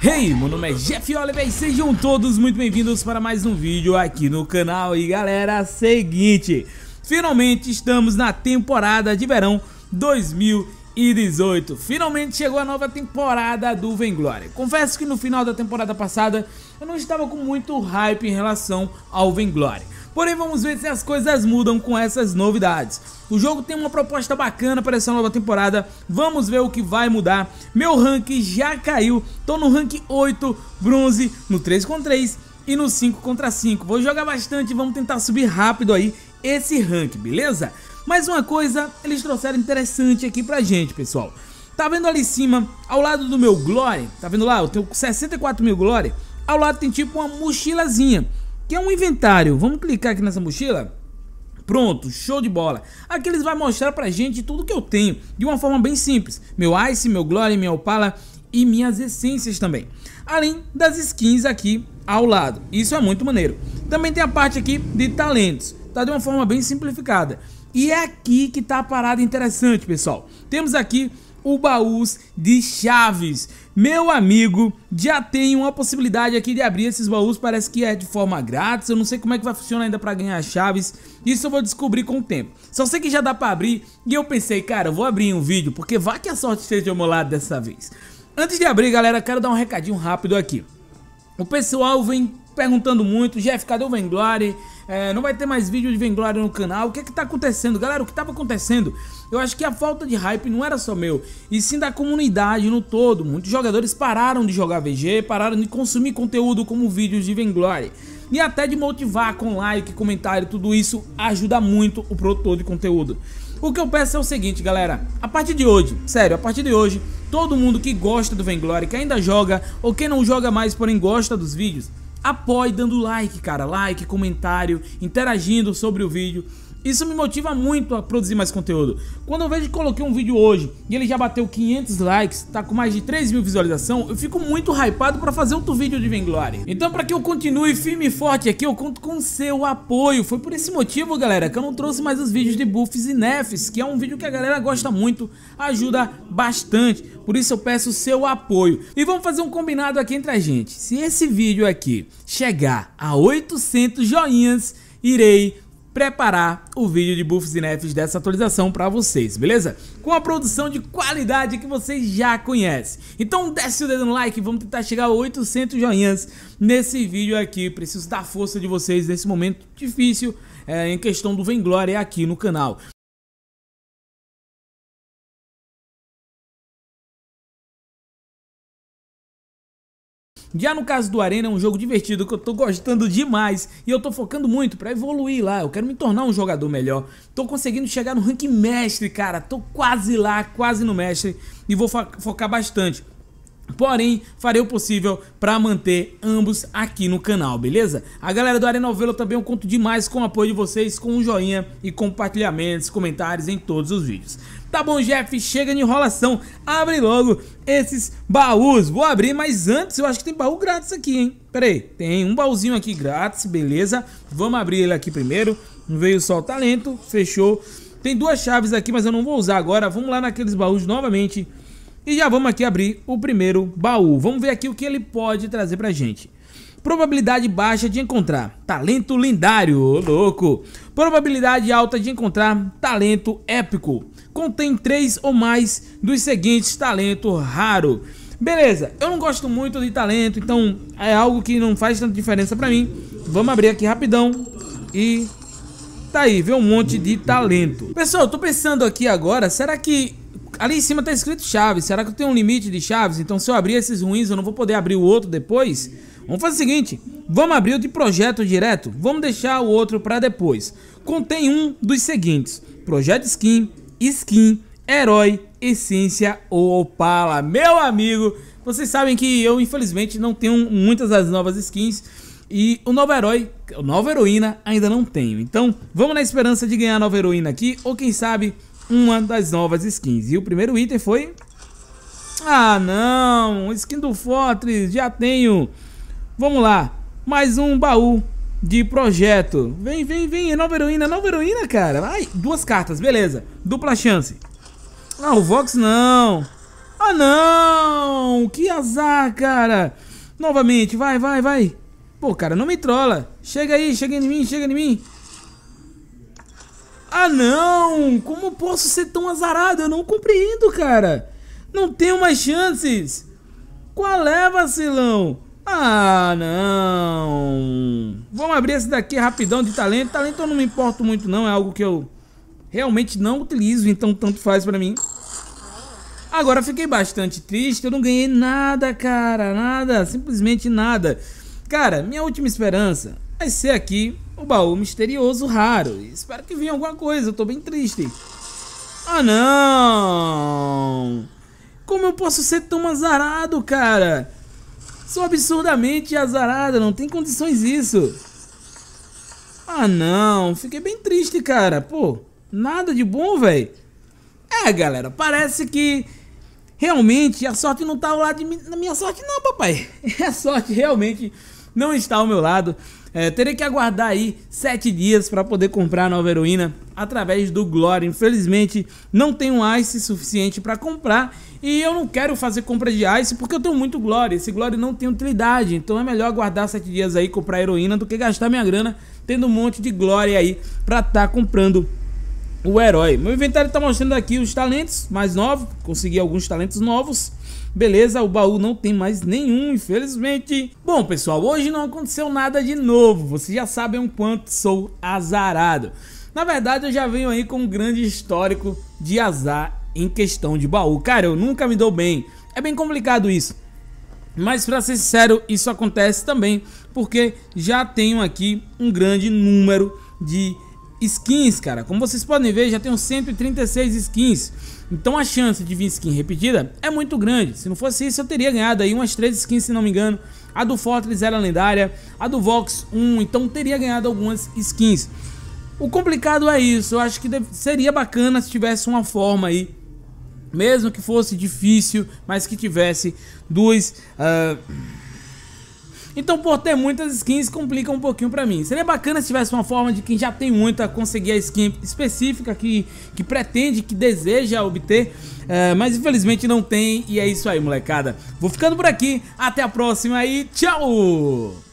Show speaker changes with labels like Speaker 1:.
Speaker 1: Hey, meu nome é Jeff Oliver e sejam todos muito bem-vindos para mais um vídeo aqui no canal E galera, seguinte, finalmente estamos na temporada de verão 2018 Finalmente chegou a nova temporada do Venglory Confesso que no final da temporada passada eu não estava com muito hype em relação ao Venglory Porém, vamos ver se as coisas mudam com essas novidades. O jogo tem uma proposta bacana para essa nova temporada, vamos ver o que vai mudar. Meu rank já caiu, tô no rank 8, bronze, no 3 contra 3 e no 5 contra 5. Vou jogar bastante, e vamos tentar subir rápido aí esse rank, beleza? Mais uma coisa, eles trouxeram interessante aqui pra gente, pessoal. Tá vendo ali em cima, ao lado do meu Glory, tá vendo lá, eu tenho 64 mil Glory, ao lado tem tipo uma mochilazinha que é um inventário. Vamos clicar aqui nessa mochila? Pronto, show de bola. Aqui eles vão mostrar pra gente tudo que eu tenho, de uma forma bem simples. Meu Ice, meu Glory, minha Opala e minhas essências também. Além das skins aqui ao lado. Isso é muito maneiro. Também tem a parte aqui de talentos. Tá de uma forma bem simplificada. E é aqui que tá a parada interessante, pessoal. Temos aqui o baús de chaves. Meu amigo, já tem uma possibilidade aqui de abrir esses baús, parece que é de forma grátis, eu não sei como é que vai funcionar ainda para ganhar chaves, isso eu vou descobrir com o tempo. Só sei que já dá para abrir e eu pensei, cara, eu vou abrir um vídeo, porque vá que a sorte esteja molada dessa vez. Antes de abrir, galera, quero dar um recadinho rápido aqui. O pessoal vem perguntando muito, Jeff, cadê o Vanglore? É, não vai ter mais vídeo de Vanglore no canal, o que é que tá acontecendo? Galera, o que tava acontecendo? Eu acho que a falta de hype não era só meu, e sim da comunidade no todo. Muitos jogadores pararam de jogar VG, pararam de consumir conteúdo como vídeos de Vanglore. E até de motivar com like, comentário, tudo isso ajuda muito o produtor de conteúdo. O que eu peço é o seguinte, galera. A partir de hoje, sério, a partir de hoje, todo mundo que gosta do Venglory, que ainda joga ou quem não joga mais, porém gosta dos vídeos, apoie dando like, cara, like, comentário, interagindo sobre o vídeo. Isso me motiva muito a produzir mais conteúdo. Quando eu vejo que coloquei um vídeo hoje e ele já bateu 500 likes, tá com mais de 3 mil visualizações, eu fico muito hypado para fazer outro vídeo de Vanglória. Então para que eu continue firme e forte aqui, eu conto com seu apoio. Foi por esse motivo, galera, que eu não trouxe mais os vídeos de buffs e nefs, que é um vídeo que a galera gosta muito, ajuda bastante. Por isso eu peço seu apoio. E vamos fazer um combinado aqui entre a gente. Se esse vídeo aqui chegar a 800 joinhas, irei preparar o vídeo de buffs e nerfs dessa atualização para vocês, beleza? Com a produção de qualidade que vocês já conhecem. Então desce o dedo no like, vamos tentar chegar a 800 joinhas nesse vídeo aqui. Preciso da força de vocês nesse momento difícil é, em questão do Vanglória aqui no canal. Já no caso do Arena, é um jogo divertido que eu tô gostando demais e eu tô focando muito pra evoluir lá, eu quero me tornar um jogador melhor. Tô conseguindo chegar no ranking mestre, cara, tô quase lá, quase no mestre e vou fo focar bastante. Porém, farei o possível para manter ambos aqui no canal, beleza? A galera do Arena Novelo também eu conto demais com o apoio de vocês, com um joinha e compartilhamentos, comentários em todos os vídeos. Tá bom, Jeff, chega de enrolação. Abre logo esses baús. Vou abrir, mas antes eu acho que tem baú grátis aqui, hein? Pera aí, tem um baúzinho aqui grátis, beleza. Vamos abrir ele aqui primeiro. Não Veio só o talento, fechou. Tem duas chaves aqui, mas eu não vou usar agora. Vamos lá naqueles baús novamente. E já vamos aqui abrir o primeiro baú. Vamos ver aqui o que ele pode trazer pra gente. Probabilidade baixa de encontrar talento lendário, ô louco. Probabilidade alta de encontrar talento épico. Contém três ou mais dos seguintes talento raro. Beleza, eu não gosto muito de talento, então é algo que não faz tanta diferença pra mim. Vamos abrir aqui rapidão e tá aí, vê um monte de talento. Pessoal, eu tô pensando aqui agora, será que ali em cima tá escrito chaves? Será que eu tenho um limite de chaves? Então se eu abrir esses ruins eu não vou poder abrir o outro depois? Vamos fazer o seguinte, vamos abrir o de projeto direto, vamos deixar o outro para depois. Contém um dos seguintes, projeto skin, skin, herói, essência ou opala. Meu amigo, vocês sabem que eu infelizmente não tenho muitas das novas skins e o novo herói, a nova heroína ainda não tenho. Então vamos na esperança de ganhar a nova heroína aqui ou quem sabe uma das novas skins. E o primeiro item foi... Ah não, skin do Fortress, já tenho... Vamos lá. Mais um baú de projeto. Vem, vem, vem. É nova heroína, nova heroína, cara. Ai, duas cartas, beleza. Dupla chance. Ah, o Vox não. Ah, não. Que azar, cara. Novamente, vai, vai, vai. Pô, cara, não me trola. Chega aí, chega em mim, chega em mim. Ah, não. Como posso ser tão azarado? Eu não compreendo, cara. Não tenho mais chances. Qual é, vacilão? Ah, não. Vamos abrir esse daqui rapidão de talento. Talento eu não me importo muito não, é algo que eu realmente não utilizo, então tanto faz pra mim. Agora fiquei bastante triste, eu não ganhei nada, cara, nada, simplesmente nada. Cara, minha última esperança vai ser aqui o baú misterioso raro. Espero que venha alguma coisa, eu tô bem triste. Ah, não! Como eu posso ser tão azarado, cara? Sou absurdamente azarada, não tem condições isso. Ah, não. Fiquei bem triste, cara. Pô, nada de bom, velho. É, galera, parece que realmente a sorte não tá ao lado de mim. Na minha sorte, não, papai. A sorte realmente não está ao meu lado. É, terei que aguardar aí 7 dias para poder comprar a nova heroína através do Glory. Infelizmente, não tenho Ice suficiente para comprar e eu não quero fazer compra de Ice porque eu tenho muito Glory. Esse Glory não tem utilidade, então é melhor aguardar 7 dias aí comprar heroína do que gastar minha grana tendo um monte de Glory aí para estar tá comprando o herói. Meu inventário tá mostrando aqui os talentos mais novos. Consegui alguns talentos novos. Beleza, o baú não tem mais nenhum, infelizmente. Bom, pessoal, hoje não aconteceu nada de novo. Vocês já sabem é o quanto sou azarado. Na verdade, eu já venho aí com um grande histórico de azar em questão de baú. Cara, eu nunca me dou bem. É bem complicado isso. Mas para ser sincero, isso acontece também, porque já tenho aqui um grande número de skins, cara. Como vocês podem ver, já tenho 136 skins. Então a chance de vir skin repetida é muito grande. Se não fosse isso, eu teria ganhado aí umas 3 skins, se não me engano. A do Fortress era lendária, a do Vox 1, então teria ganhado algumas skins. O complicado é isso, eu acho que seria bacana se tivesse uma forma aí, mesmo que fosse difícil, mas que tivesse duas... Uh então por ter muitas skins complica um pouquinho pra mim. Seria bacana se tivesse uma forma de quem já tem muita conseguir a skin específica que, que pretende, que deseja obter. É, mas infelizmente não tem e é isso aí molecada. Vou ficando por aqui, até a próxima e tchau!